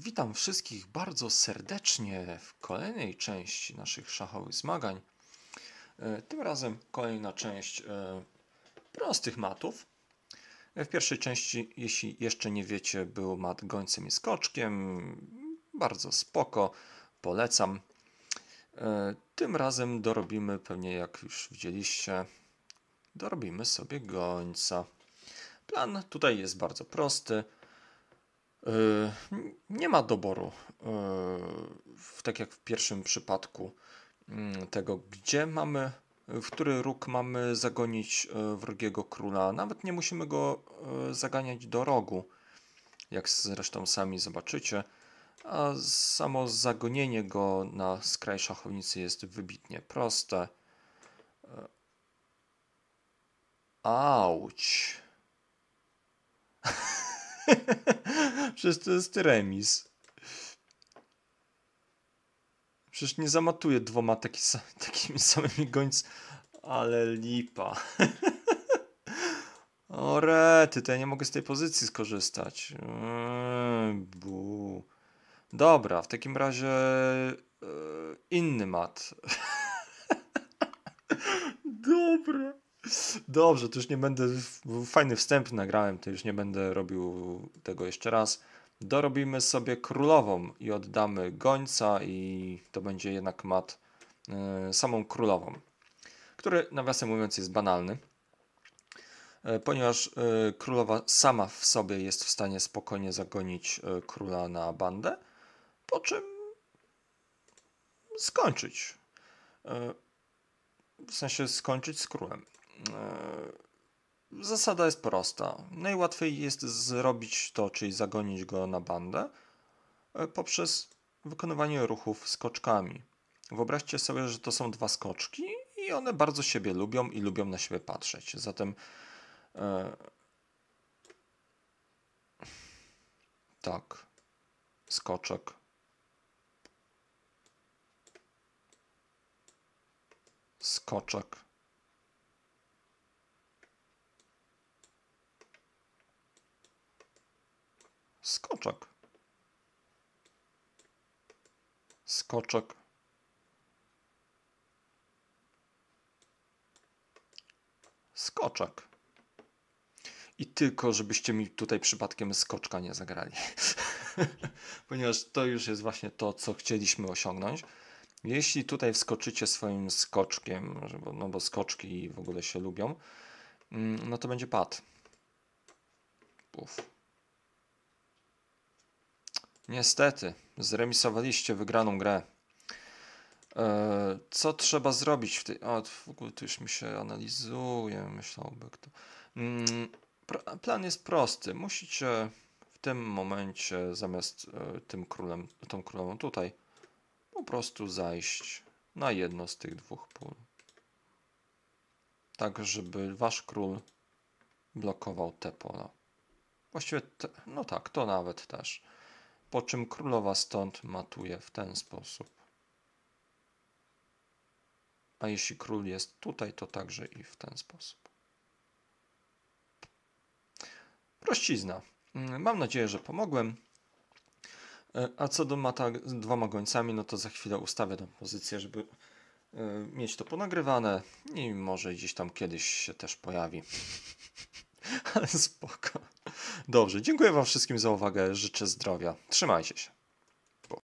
Witam wszystkich bardzo serdecznie w kolejnej części naszych szachowych zmagań. E, tym razem kolejna część e, prostych matów. E, w pierwszej części, jeśli jeszcze nie wiecie, był mat gońcem i skoczkiem. Bardzo spoko, polecam. Tym razem dorobimy, pewnie jak już widzieliście, dorobimy sobie gońca. Plan tutaj jest bardzo prosty nie ma doboru, e, tak jak w pierwszym przypadku mm, tego, gdzie mamy, w który róg mamy zagonić e, wrogiego króla. Nawet nie musimy go e, zaganiać do rogu, jak zresztą sami zobaczycie. A samo zagonienie go na skraj szachownicy jest wybitnie proste. Auć. Przecież to jest remis. Przecież nie zamatuję dwoma taki, takimi samymi gońc... Ale lipa. o rety, to ja nie mogę z tej pozycji skorzystać. Eee, Dobra, w takim razie e, inny mat. Dobra. Dobrze, to już nie będę. Fajny wstęp nagrałem, to już nie będę robił tego jeszcze raz. Dorobimy sobie królową i oddamy gońca, i to będzie jednak mat y, samą królową, który nawiasem mówiąc jest banalny, y, ponieważ y, królowa sama w sobie jest w stanie spokojnie zagonić króla na bandę, po czym skończyć w sensie skończyć z królem. E, zasada jest prosta. Najłatwiej jest zrobić to, czyli zagonić go na bandę e, poprzez wykonywanie ruchów skoczkami. Wyobraźcie sobie, że to są dwa skoczki i one bardzo siebie lubią i lubią na siebie patrzeć. Zatem e, tak, skoczek. Skoczek. skoczek. Skoczek. Skoczek. I tylko, żebyście mi tutaj przypadkiem skoczka nie zagrali. Ponieważ to już jest właśnie to, co chcieliśmy osiągnąć. Jeśli tutaj wskoczycie swoim skoczkiem, no bo skoczki w ogóle się lubią, mm, no to będzie pad. Puf. Niestety, zremisowaliście wygraną grę. E, co trzeba zrobić w tej. O, w ogóle tu już mi się analizuje, myślałby kto. Mm, plan jest prosty. Musicie w tym momencie zamiast e, tym królem, tą królową tutaj po prostu zajść na jedno z tych dwóch pól. Tak, żeby wasz król blokował te pola. Właściwie, te, no tak, to nawet też po czym królowa stąd matuje w ten sposób. A jeśli król jest tutaj, to także i w ten sposób. Prościzna. Mm, mam nadzieję, że pomogłem. E, a co do mata dwoma gońcami, no to za chwilę ustawię tę pozycję, żeby e, mieć to ponagrywane i może gdzieś tam kiedyś się też pojawi. Ale spoko. Dobrze, dziękuję Wam wszystkim za uwagę, życzę zdrowia, trzymajcie się.